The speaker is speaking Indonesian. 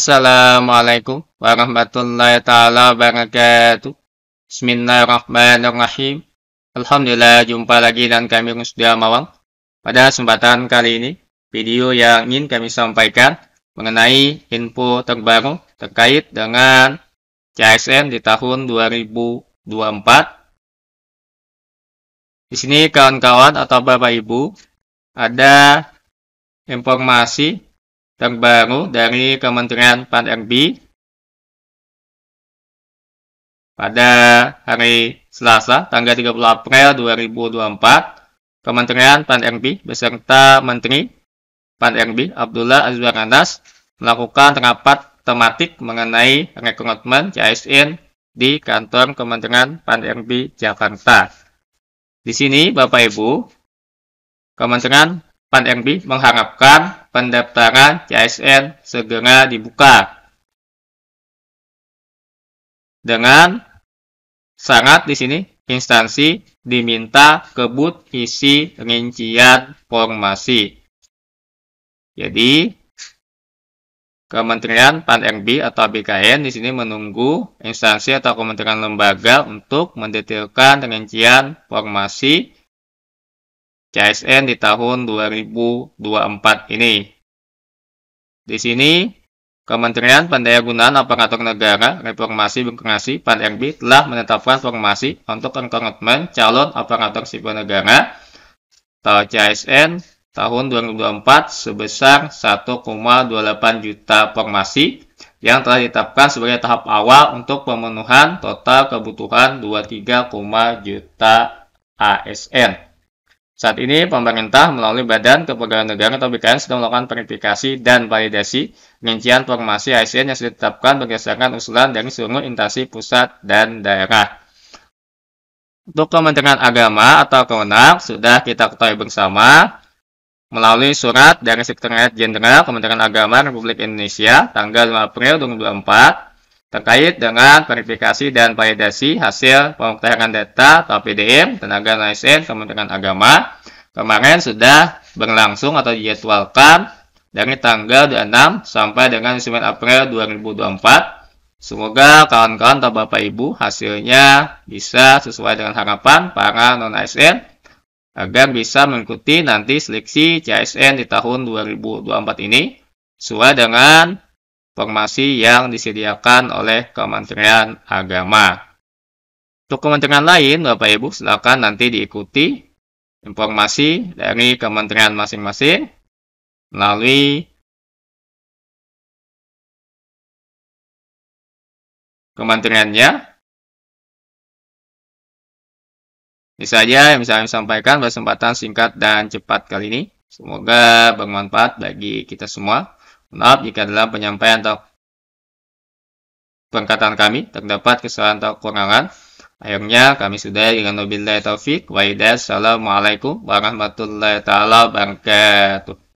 Assalamualaikum warahmatullahi taala wabarakatuh. Bismillahirrahmanirrahim. Alhamdulillah jumpa lagi dan kami sudah Mawang. Pada kesempatan kali ini, video yang ingin kami sampaikan mengenai info terbaru terkait dengan CSN di tahun 2024. Di sini kawan-kawan atau Bapak Ibu ada informasi terbaru dari Kementerian PAN-RB pada hari Selasa, tanggal 30 April 2024, Kementerian PAN-RB beserta Menteri PAN-RB Abdullah Azwar Anas melakukan rapat tematik mengenai rekrutmen CSN di kantor Kementerian PAN-RB Jakarta. Di sini, Bapak Ibu, Kementerian PAN-RB mengharapkan pendaftaran CSN segera dibuka. Dengan sangat di sini, instansi diminta kebut isi rincian formasi. Jadi, Kementerian Pan-RB atau BKN di sini menunggu instansi atau kementerian lembaga untuk mendetailkan rincian formasi CSN di tahun 2024 ini. Di sini, Kementerian Pendayagunaan Aparatur Negara Reformasi Birokrasi PAN-RB telah menetapkan formasi untuk rekrutmen calon aparatur sipil negara atau CSN tahun 2024 sebesar 1,28 juta formasi yang telah ditetapkan sebagai tahap awal untuk pemenuhan total kebutuhan 23, juta ASN. Saat ini, pemerintah melalui Badan Kepegawaian Negara atau BKN sedang melakukan verifikasi dan validasi rincian formasi ASN yang sudah ditetapkan berdasarkan usulan dari seluruh instansi pusat dan daerah. Untuk Kementerian Agama atau Kemenang sudah kita ketahui bersama melalui surat dari Sekretariat Jenderal Kementerian Agama Republik Indonesia tanggal 5 April 2024 terkait dengan verifikasi dan validasi hasil pemutakhiran data atau PDM tenaga ASN Kementerian Agama kemarin sudah berlangsung atau dijadwalkan dari tanggal 6 sampai dengan 9 April 2024. Semoga kawan-kawan atau Bapak Ibu hasilnya bisa sesuai dengan harapan para non-ASN agar bisa mengikuti nanti seleksi CSN di tahun 2024 ini sesuai dengan informasi yang disediakan oleh Kementerian Agama. Untuk kementerian lain, Bapak Ibu silakan nanti diikuti informasi dari kementerian masing-masing melalui kementeriannya. Ini saja yang bisa kami sampaikan pada kesempatan singkat dan cepat kali ini. Semoga bermanfaat bagi kita semua. Maaf jika dalam penyampaian atau perkataan kami terdapat kesalahan atau kekurangan. Akhirnya kami sudah dengan wabillahi taufik wa Assalamualaikum warahmatullahi taala wabarakatuh.